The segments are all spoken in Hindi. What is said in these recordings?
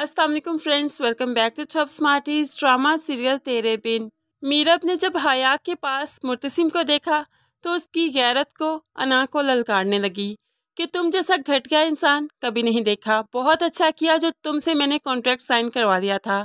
Aslam friends welcome back to छप Smarties drama serial Tere Bin Meerab ने जब हया के पास मुतसिम को देखा तो उसकी गैरत को अना को ललकारने लगी कि तुम जैसा घटिया इंसान कभी नहीं देखा बहुत अच्छा किया जो तुमसे मैंने कॉन्ट्रैक्ट साइन करवा दिया था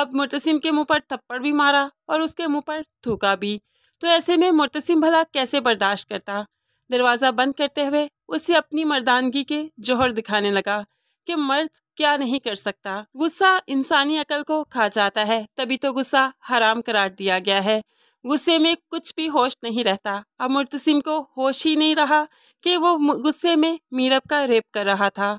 अब मुतसिम के मुंह पर थप्पड़ भी मारा और उसके मुंह पर थूका भी तो ऐसे में मुतसिम भला कैसे बर्दाश्त करता दरवाज़ा बंद करते हुए उसे अपनी मर्दानगी के जोहर दिखाने लगा कि मर्द क्या नहीं कर सकता गुस्सा इंसानी अकल को खा जाता है तभी तो गुस्सा हराम करार दिया गया है गुस्से में कुछ भी होश नहीं रहता अब मुर्तसिम को होश ही नहीं रहा कि वो गुस्से में मीरब का रेप कर रहा था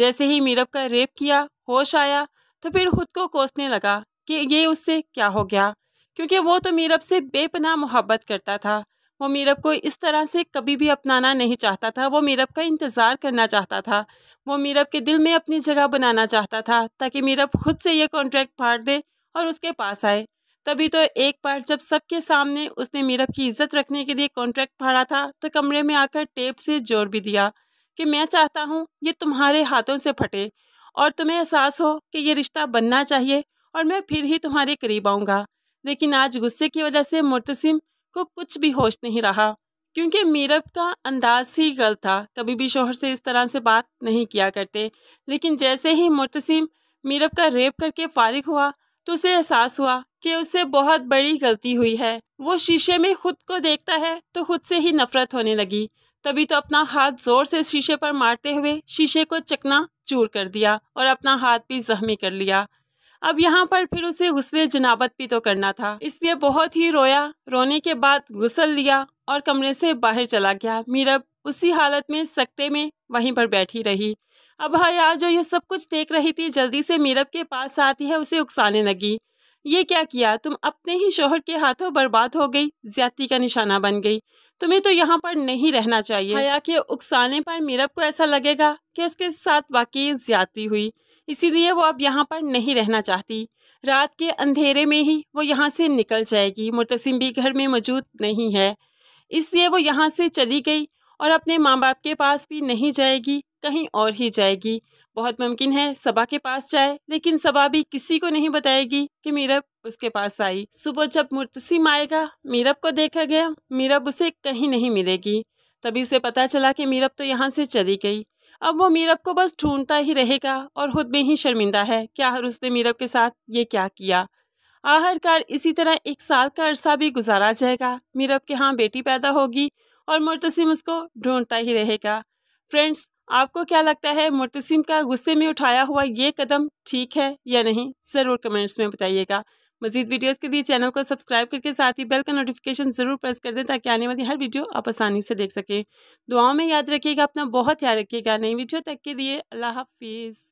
जैसे ही मीरब का रेप किया होश आया तो फिर खुद को कोसने लगा कि ये उससे क्या हो गया क्योंकि वो तो मीरब से बेपनाह मोहब्बत करता था वो मीरब को इस तरह से कभी भी अपनाना नहीं चाहता था वो मीरब का इंतज़ार करना चाहता था वो मीरब के दिल में अपनी जगह बनाना चाहता था ताकि मीरब खुद से ये कॉन्ट्रैक्ट फाड़ दे और उसके पास आए तभी तो एक बार जब सबके सामने उसने मीरब की इज्जत रखने के लिए कॉन्ट्रैक्ट फाड़ा था तो कमरे में आकर टेप से जोर भी दिया कि मैं चाहता हूँ ये तुम्हारे हाथों से फटे और तुम्हें एहसास हो कि ये रिश्ता बनना चाहिए और मैं फिर ही तुम्हारे करीब आऊँगा लेकिन आज गुस्से की वजह से मुतसम को कुछ भी होश नहीं रहा क्योंकि मीरब का अंदाज ही गलत था कभी भी शोहर से इस तरह से बात नहीं किया करते लेकिन जैसे ही मुतसिम मीरब का रेप करके फारिग हुआ तो उसे एहसास हुआ कि उससे बहुत बड़ी गलती हुई है वो शीशे में खुद को देखता है तो खुद से ही नफरत होने लगी तभी तो अपना हाथ जोर से शीशे पर मारते हुए शीशे को चकना चूर कर दिया और अपना हाथ भी जख्मी कर लिया अब यहाँ पर फिर उसे गुस्ल जनाबत भी तो करना था इसलिए बहुत ही रोया रोने के बाद गुसल लिया और कमरे से बाहर चला गया मीरब उसी हालत में सकते में वहीं पर बैठी रही अब हया जो ये सब कुछ देख रही थी जल्दी से मीरब के पास आती है उसे उकसाने लगी ये क्या किया तुम अपने ही शोहर के हाथों बर्बाद हो गई ज्यादती का निशाना बन गई तुम्हें तो यहाँ पर नहीं रहना चाहिए हया के उकसाने पर मीरब को ऐसा लगेगा कि उसके साथ वाकई ज्यादती हुई इसीलिए वो अब यहाँ पर नहीं रहना चाहती रात के अंधेरे में ही वो यहाँ से निकल जाएगी मुतसिम भी घर में मौजूद नहीं है इसलिए वो यहाँ से चली गई और अपने माँ बाप के पास भी नहीं जाएगी कहीं और ही जाएगी बहुत मुमकिन है सबा के पास जाए लेकिन सबा भी किसी को नहीं बताएगी कि मीरब उसके पास आई सुबह जब मुर्तसिम आएगा मीरब को देखा गया मीरब उसे कहीं नहीं मिलेगी तभी उसे पता चला कि मीरब तो यहाँ से चली गई अब वो मीरब को बस ढूंढता ही रहेगा और खुद में ही शर्मिंदा है कि आहर उसने मीरब के साथ ये क्या किया आखिरकार इसी तरह एक साल का अरसा भी गुजारा जाएगा मीरब के यहाँ बेटी पैदा होगी और मुर्तसिम उसको ढूंढता ही रहेगा फ्रेंड्स आपको क्या लगता है मुर्तसिम का गुस्से में उठाया हुआ ये कदम ठीक है या नहीं ज़रूर कमेंट्स में बताइएगा मजीद वीडियोस के लिए चैनल को सब्सक्राइब करके साथ ही बेल का नोटिफिकेशन ज़रूर प्रेस कर दें ताकि आने वाली हर वीडियो आप आसानी से देख सकें दुआओं में याद रखिएगा अपना बहुत ख्याल रखिएगा नई वीडियो तक के लिए अल्लाह हाफिज़